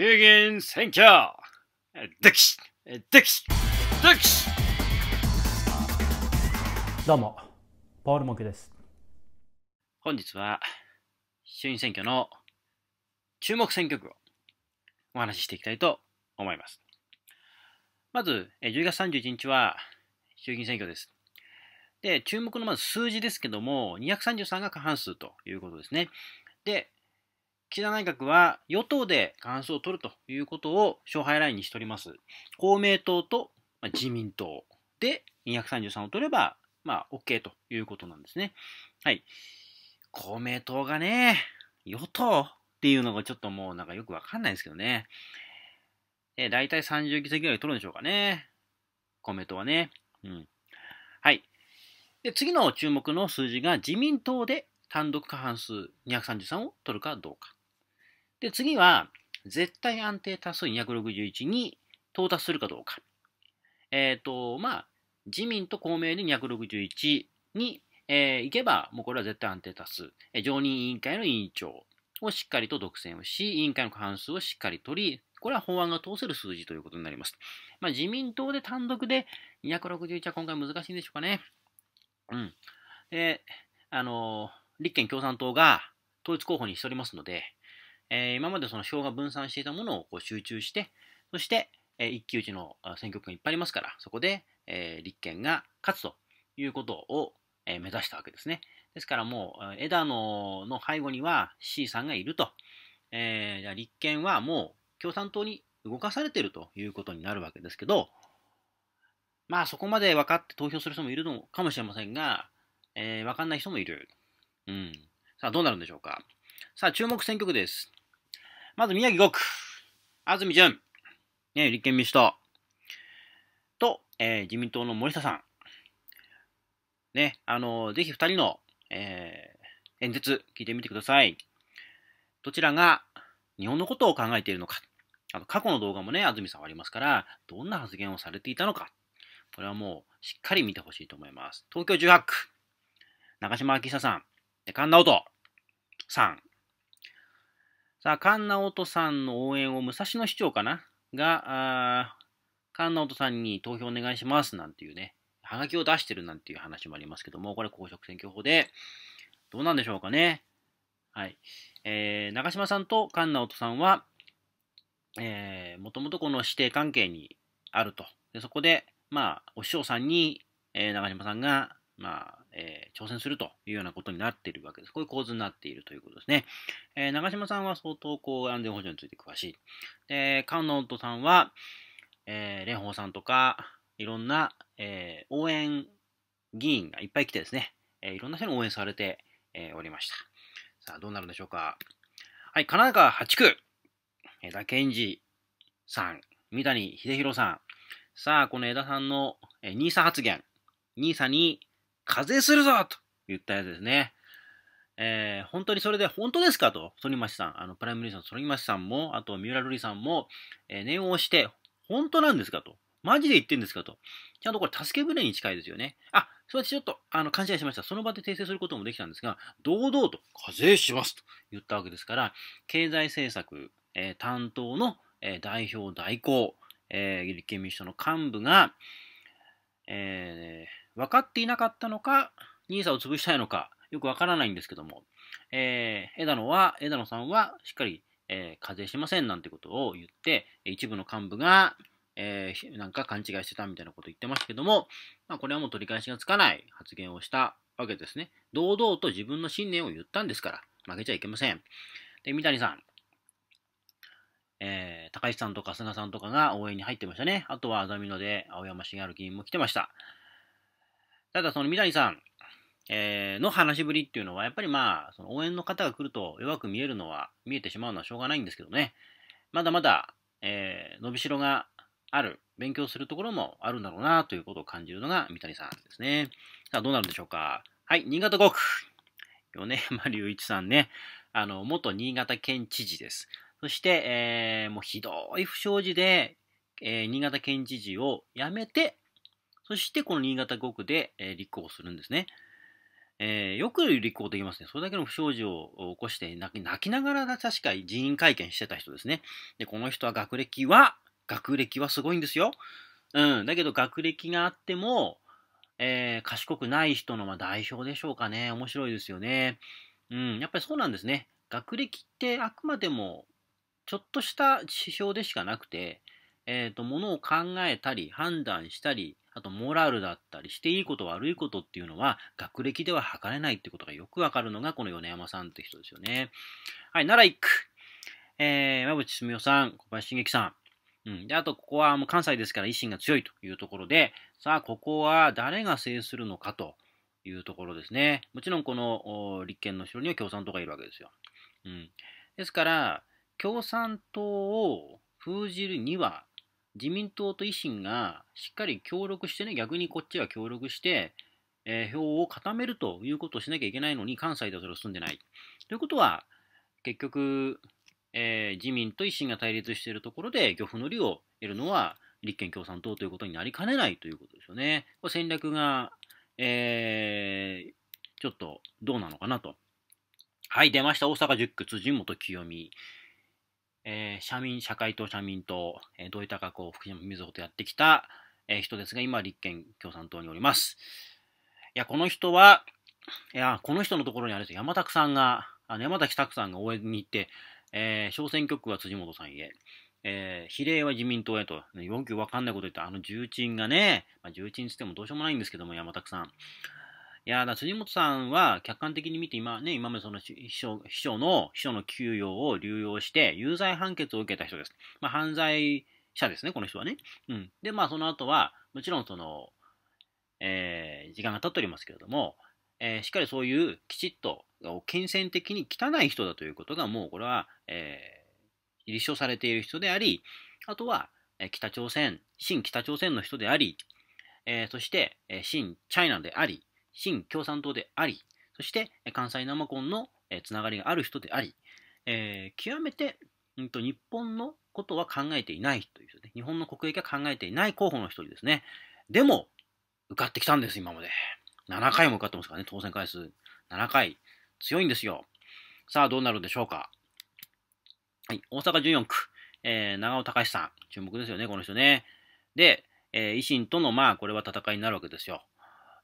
衆議院選挙どうも、ポール・モクです。本日は、衆院選挙の注目選挙区をお話ししていきたいと思います。まず、10月31日は衆議院選挙です。で、注目のまず数字ですけども、233が過半数ということですね。で、岸田内閣は与党で過半数を取るということを勝敗ラインにしております。公明党と自民党で233を取れば、まあ、OK ということなんですね。はい。公明党がね、与党っていうのがちょっともうなんかよくわかんないですけどね。え、大体30議席ぐらい取るんでしょうかね。公明党はね。うん。はい。で、次の注目の数字が自民党で単独過半数233を取るかどうか。で、次は、絶対安定多数261に到達するかどうか。えっ、ー、と、まあ、自民と公明で261に、えー、行けば、もうこれは絶対安定多数。えー、常任委員会の委員長をしっかりと独占をし、委員会の過半数をしっかり取り、これは法案が通せる数字ということになります。まあ、自民党で単独で261は今回難しいんでしょうかね。うん。で、あのー、立憲共産党が統一候補にしておりますので、えー、今までその票が分散していたものをこう集中して、そして、えー、一騎打ちの選挙区がいっぱいありますから、そこで、えー、立憲が勝つということを、えー、目指したわけですね。ですからもう、枝野の背後には C さんがいると。えー、じゃあ立憲はもう共産党に動かされているということになるわけですけど、まあそこまで分かって投票する人もいるのかもしれませんが、えー、分かんない人もいる。うん。さあどうなるんでしょうか。さあ注目選挙区です。まず宮城5区、安住淳、ね、立憲民主党、と、えー、自民党の森下さん。ね、あのー、ぜひ2人の、えー、演説聞いてみてください。どちらが日本のことを考えているのか。あの過去の動画もね、安住さんはありますから、どんな発言をされていたのか。これはもう、しっかり見てほしいと思います。東京18区、長島昭久さん、神直人さん、さあ、菅直人さんの応援を武蔵野市長かなが、菅直人さんに投票お願いしますなんていうね、はがきを出してるなんていう話もありますけども、これ公職選挙法で、どうなんでしょうかね。はい。えー、長島さんと菅直人さんは、えー、もともとこの指定関係にあると。でそこで、まあ、お師匠さんに、えー、長島さんが、まあ、えー、挑戦するというようなことになっているわけです。こういう構図になっているということですね。えー、長島さんは相当こう安全保障について詳しい。で、菅野夫さんは、えー、蓮舫さんとか、いろんな、えー、応援議員がいっぱい来てですね、えー、いろんな人に応援されて、えー、おりました。さあ、どうなるんでしょうか。はい、神奈川8区、江田健二さん、三谷秀弘さん。さあ、この江田さんの NISA 発言、NISA に課税するぞと言ったやつですね。えー、本当にそれで本当ですかと、反町さん、あの、プライムリースの反町さんも、あと三浦瑠麗さんも、えー、念を押して、本当なんですかと。マジで言ってんですかと。ちゃんとこれ、助け舟に近いですよね。あ、それちょっと、あの、勘違いしました。その場で訂正することもできたんですが、堂々と課税しますと言ったわけですから、経済政策、えー、担当の、え代表代行、え立憲民主党の幹部が、えー、分かっていなかったのか、NISA を潰したいのか、よくわからないんですけども、えー、枝野は、枝野さんはしっかり、えー、課税しませんなんてことを言って、一部の幹部が、えー、なんか勘違いしてたみたいなことを言ってましたけども、まあ、これはもう取り返しがつかない発言をしたわけですね。堂々と自分の信念を言ったんですから、負けちゃいけません。で、三谷さん。えー、高市さんとか菅さんとかが応援に入ってましたね。あとはあざみので青山茂る議員も来てました。ただその三谷さん、えー、の話しぶりっていうのは、やっぱりまあ、その応援の方が来ると弱く見えるのは、見えてしまうのはしょうがないんですけどね、まだまだ、えー、伸びしろがある、勉強するところもあるんだろうなということを感じるのが三谷さんですね。さあ、どうなるんでしょうか。はい、新潟5区、米山隆一さんね、あの、元新潟県知事です。そして、えー、もうひどい不祥事で、えー、新潟県知事を辞めて、そしてこの新潟5区で、えー、立候補するんですね。えー、よく立候補できますね。それだけの不祥事を起こして泣きながら確か人員会見してた人ですね。で、この人は学歴は、学歴はすごいんですよ。うん。だけど学歴があっても、えー、賢くない人のま代表でしょうかね。面白いですよね。うん。やっぱりそうなんですね。学歴ってあくまでもちょっとした指標でしかなくて、えっ、ー、と、ものを考えたり、判断したり、あとモラルだったりしていいこと悪いことっていうのは学歴では測れないってことがよくわかるのがこの米山さんって人ですよね。はい、奈良一区。えー、馬淵澄夫さん、小林茂樹さん。うん。で、あと、ここはもう関西ですから維新が強いというところで、さあ、ここは誰が制するのかというところですね。もちろん、この立憲の後ろには共産党がいるわけですよ。うん。ですから、共産党を封じるには、自民党と維新がしっかり協力してね、逆にこっちは協力して、えー、票を固めるということをしなきゃいけないのに、関西ではそれを進んでない。ということは、結局、えー、自民と維新が対立しているところで、漁夫の利を得るのは、立憲共産党ということになりかねないということですよね。これ戦略が、えー、ちょっとどうなのかなと。はい、出ました。大阪10区、辻元清美。えー、社民、社会党、社民党、えー、た意高校、福島、みずほとやってきた、えー、人ですが、今、立憲共産党におります。いや、この人は、いや、この人のところにあれです山拓さんが、あの山崎拓さんが応援に行って、えー、小選挙区は辻元さんへ、えー、比例は自民党へと、よくわかんないこと言って、あの重鎮がね、まあ、重鎮つってもどうしようもないんですけども、山拓さん。いやだ、辻元さんは客観的に見て今ね、今までその秘書秘書の、秘書の給与を流用して、有罪判決を受けた人です。まあ、犯罪者ですね、この人はね。うん。で、まあ、その後は、もちろんその、えー、時間が経っておりますけれども、えー、しっかりそういうきちっと、金銭的に汚い人だということが、もうこれは、えー、立証されている人であり、あとは、北朝鮮、新北朝鮮の人であり、えー、そして、えー、新チャイナであり、新共産党であり、そして関西生コンのつながりがある人であり、えー、極めて、うん、と日本のことは考えていないというね。日本の国益は考えていない候補の一人ですね。でも、受かってきたんです、今まで。7回も受かってますからね、当選回数。7回。強いんですよ。さあ、どうなるんでしょうか。はい、大阪14区、えー、長尾隆さん。注目ですよね、この人ね。で、えー、維新との、まあ、これは戦いになるわけですよ。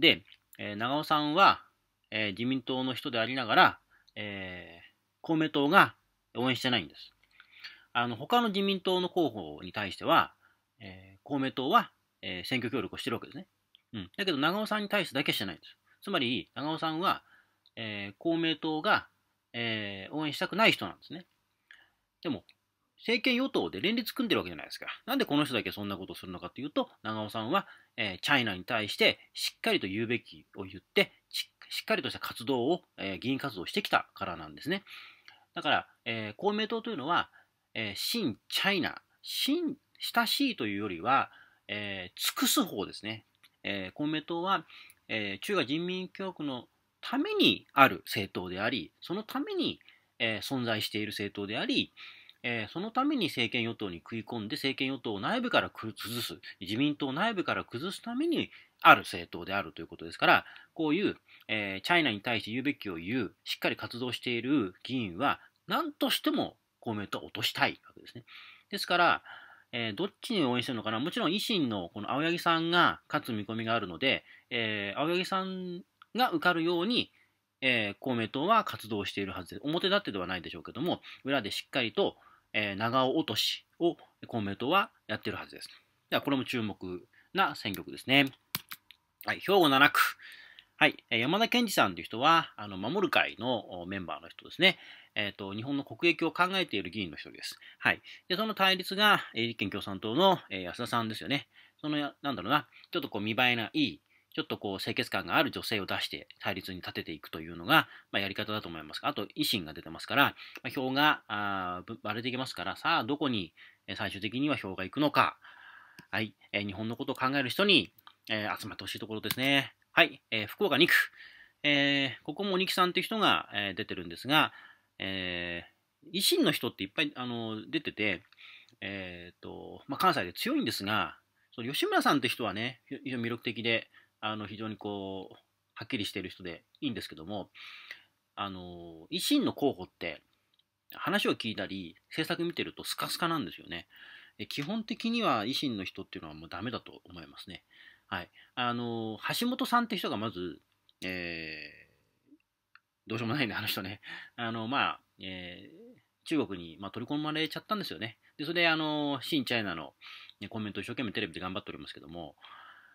で、えー、長尾さんは、えー、自民党の人でありながら、えー、公明党が応援してないんです。あの、他の自民党の候補に対しては、え公明党は、え選挙協力をしてるわけですね。うん。だけど、長尾さんに対してだけしてないんです。つまり、長尾さんは、え公明党が、え応援したくない人なんですね。でも、政権与党で連立組んでるわけじゃないですか。なんでこの人だけそんなことをするのかというと、長尾さんは、えー、チャイナに対してしっかりと言うべきを言って、しっかりとした活動を、えー、議員活動してきたからなんですね。だから、えー、公明党というのは、えー、新チャイナ、新親しいというよりは、えー、尽くす方ですね。えー、公明党は、えー、中華人民共和国のためにある政党であり、そのために、えー、存在している政党であり、えー、そのために政権与党に食い込んで政権与党を内部から崩す自民党内部から崩すためにある政党であるということですからこういう、えー、チャイナに対して言うべきを言うしっかり活動している議員は何としても公明党を落としたいわけですね。ですから、えー、どっちに応援してるのかな、もちろん維新のこの青柳さんが勝つ見込みがあるので、えー、青柳さんが受かるように、えー、公明党は活動しているはずです。表立ってではないでしょうけども、裏でしっかりとえー、長尾落としを公明党はやってるはずです。では、これも注目な選挙区ですね。はい、兵庫7区。はい、山田健二さんという人は、あの、守る会のメンバーの人ですね。えっ、ー、と、日本の国益を考えている議員の人です。はい。で、その対立が、立憲共産党の、え安田さんですよね。その、なんだろうな、ちょっとこう、見栄えがいいちょっとこう清潔感がある女性を出して対立に立てていくというのが、まあ、やり方だと思いますあと維新が出てますから、まあ、票があばれていきますから、さあどこに最終的には票がいくのか、はい、えー、日本のことを考える人に、えー、集まってほしいところですね。はい、えー、福岡2区、えー、ここも鬼木さんという人が、えー、出てるんですが、えー、維新の人っていっぱいあの出てて、えーとまあ、関西で強いんですが、その吉村さんという人はね、非常に魅力的で、あの非常にこうはっきりしている人でいいんですけどもあの維新の候補って話を聞いたり政策見てるとスカスカなんですよね。基本的には維新の人っていうのはもうダメだと思いますね。はい、あの橋本さんって人がまず、えー、どうしようもないん、ね、であの人ねあの、まあえー、中国に、まあ、取り込まれちゃったんですよね。でそれであの新チャイナの、ね、コメントを一生懸命テレビで頑張っておりますけども、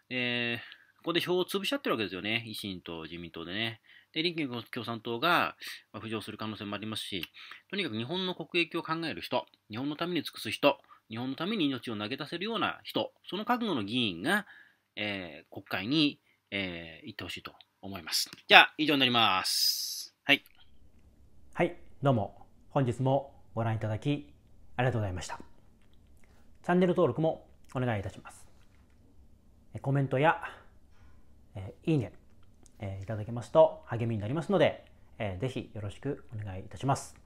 えーここで票を潰しちゃってるわけですよね。維新と自民党でね。で、立憲共産党が浮上する可能性もありますし、とにかく日本の国益を考える人、日本のために尽くす人、日本のために命を投げ出せるような人、その覚悟の議員が、えー、国会に、えー、行ってほしいと思います。じゃあ、以上になります。はい。はい、どうも。本日もご覧いただき、ありがとうございました。チャンネル登録もお願いいたします。コメントやえー、いいね、えー、いただけますと励みになりますので、えー、ぜひよろしくお願いいたします。